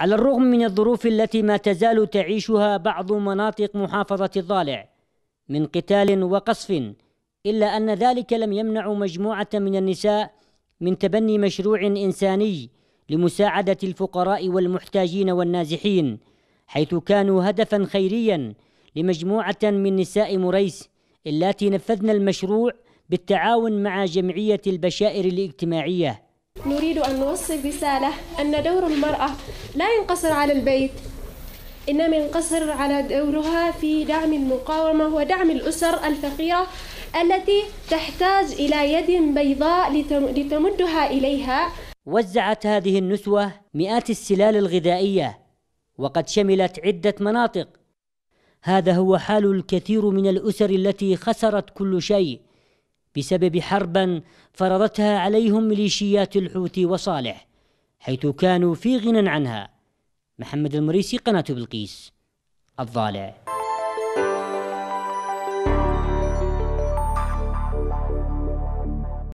على الرغم من الظروف التي ما تزال تعيشها بعض مناطق محافظة الضالع من قتال وقصف إلا أن ذلك لم يمنع مجموعة من النساء من تبني مشروع إنساني لمساعدة الفقراء والمحتاجين والنازحين حيث كانوا هدفا خيريا لمجموعة من نساء مريس اللاتي نفذن المشروع بالتعاون مع جمعية البشائر الاجتماعية نريد أن نوصل رسالة أن دور المرأة لا ينقصر على البيت إنما ينقصر على دورها في دعم المقاومة ودعم الأسر الفقيرة التي تحتاج إلى يد بيضاء لتمدها إليها وزعت هذه النسوة مئات السلال الغذائية وقد شملت عدة مناطق هذا هو حال الكثير من الأسر التي خسرت كل شيء بسبب حربا فرضتها عليهم ميليشيات الحوثي وصالح حيث كانوا في غنى عنها محمد المريسي قناة بلقيس الضالع